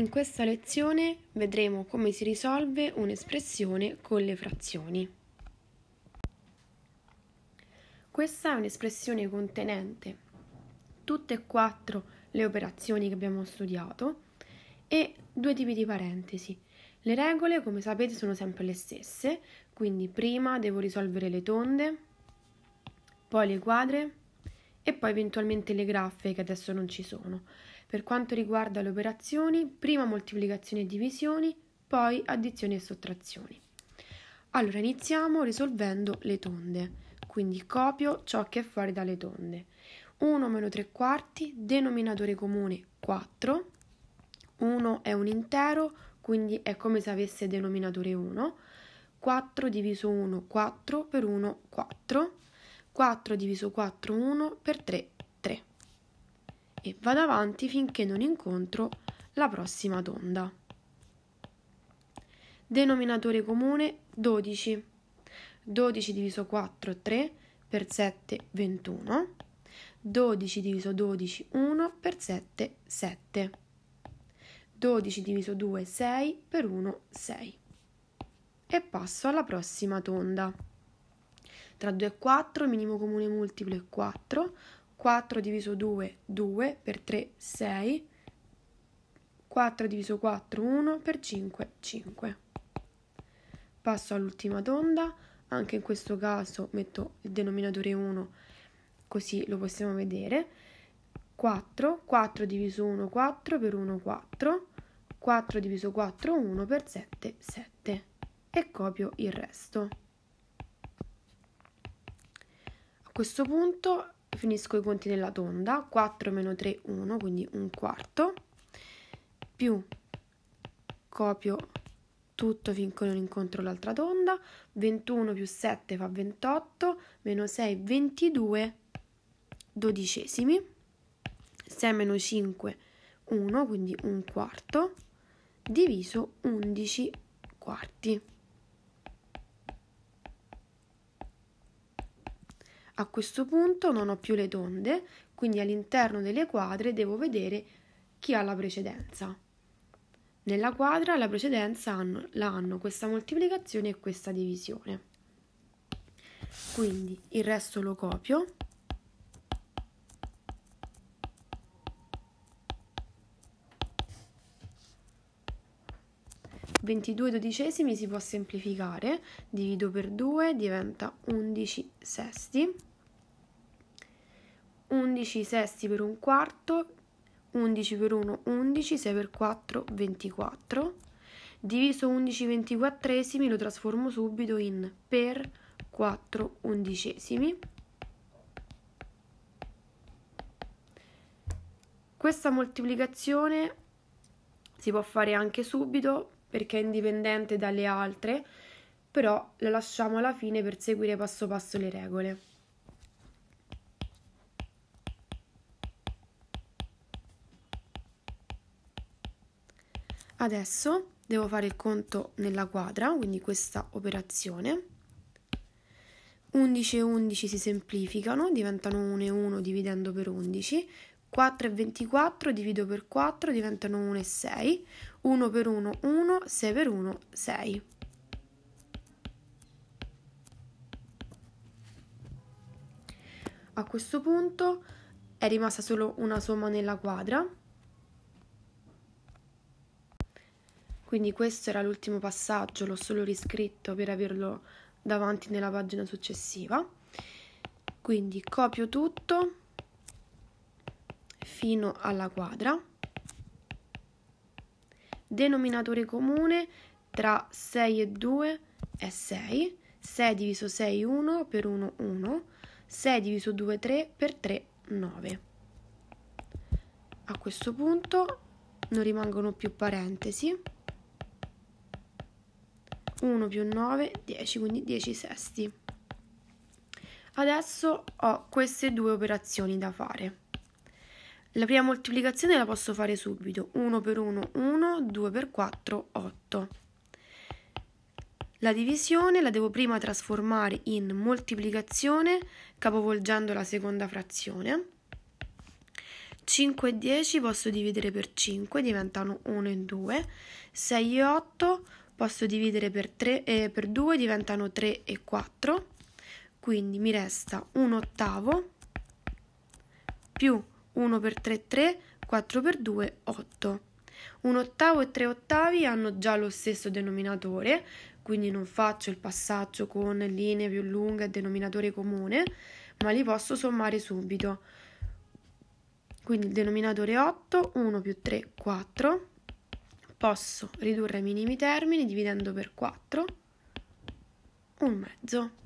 In questa lezione vedremo come si risolve un'espressione con le frazioni. Questa è un'espressione contenente tutte e quattro le operazioni che abbiamo studiato e due tipi di parentesi. Le regole, come sapete, sono sempre le stesse, quindi prima devo risolvere le tonde, poi le quadre e poi eventualmente le graffe che adesso non ci sono. Per quanto riguarda le operazioni, prima moltiplicazioni e divisioni, poi addizioni e sottrazioni. Allora iniziamo risolvendo le tonde, quindi copio ciò che è fuori dalle tonde. 1 meno 3 quarti, denominatore comune 4, 1 è un intero, quindi è come se avesse denominatore 1, 4 diviso 1 4 per 1 4, 4 diviso 4 1 per 3 e vado avanti finché non incontro la prossima tonda. Denominatore comune 12. 12 diviso 4 3 per 7 21. 12 diviso 12 1 per 7 7. 12 diviso 2 6 per 1 6. E passo alla prossima tonda. Tra 2 e 4 minimo comune multiplo è 4, 4 diviso 2, 2, per 3, 6, 4 diviso 4, 1, per 5, 5. Passo all'ultima tonda, anche in questo caso metto il denominatore 1, così lo possiamo vedere. 4, 4 diviso 1, 4, per 1, 4, 4 diviso 4, 1, per 7, 7. E copio il resto. A questo punto finisco i conti nella tonda, 4 meno 3, 1, quindi un quarto, più copio tutto finché non incontro l'altra tonda, 21 più 7 fa 28, meno 6, 22 dodicesimi, 6 meno 5, 1, quindi un quarto, diviso 11 quarti. A questo punto non ho più le tonde, quindi all'interno delle quadre devo vedere chi ha la precedenza. Nella quadra la precedenza hanno, la hanno questa moltiplicazione e questa divisione. Quindi il resto lo copio. Ventidue dodicesimi si può semplificare, divido per 2 diventa 11 sesti. 11 sesti per un quarto, 11 per 1, 11, 6 per 4, 24. Diviso 11 ventiquattresimi lo trasformo subito in per 4 undicesimi. Questa moltiplicazione si può fare anche subito perché è indipendente dalle altre, però la lasciamo alla fine per seguire passo passo le regole. Adesso devo fare il conto nella quadra, quindi questa operazione. 11 e 11 si semplificano, diventano 1 e 1 dividendo per 11, 4 e 24 divido per 4 diventano 1 e 6, 1 per 1 1, 6 per 1 6. A questo punto è rimasta solo una somma nella quadra, Quindi questo era l'ultimo passaggio, l'ho solo riscritto per averlo davanti nella pagina successiva. Quindi copio tutto fino alla quadra. Denominatore comune tra 6 e 2 è 6, 6 diviso 6 1 per 1 1, 6 diviso 2 è 3 per 3 9. A questo punto non rimangono più parentesi. 1 più 9, 10, quindi 10 sesti. Adesso ho queste due operazioni da fare. La prima moltiplicazione la posso fare subito, 1 per 1, 1, 2 per 4, 8. La divisione la devo prima trasformare in moltiplicazione capovolgendo la seconda frazione. 5 e 10 posso dividere per 5, diventano 1 e 2. 6 e 8 posso dividere per 3 e per 2 diventano 3 e 4, quindi mi resta un ottavo più 1 per 3 3, 4 per 2 8. Un ottavo e tre ottavi hanno già lo stesso denominatore, quindi non faccio il passaggio con linee più lunghe e denominatore comune, ma li posso sommare subito. Quindi il denominatore 8, 1 più 3, 4, posso ridurre i minimi termini dividendo per 4 un mezzo.